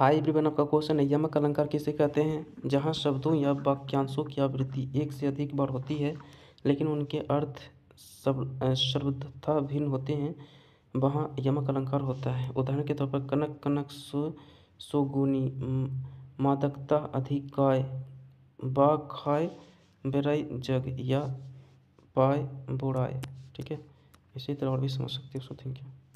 hi everyone आपका question है यमक अलंकार किसे कहते हैं जहाँ शब्दों या वाक्यांशों की आवृत्ति एक से अधिक बार होती है लेकिन उनके अर्थ सब शब्दता भिन्न होते हैं वहाँ यमक अलंकार होता है उदाहरण के तौर पर कनक कनक सु सुगुनी मादकता अधिकाय बा खाय बेराई जग या पाय बुराय ठीक है इसी तरह और भी समझ सकते हैं सो थैंक यू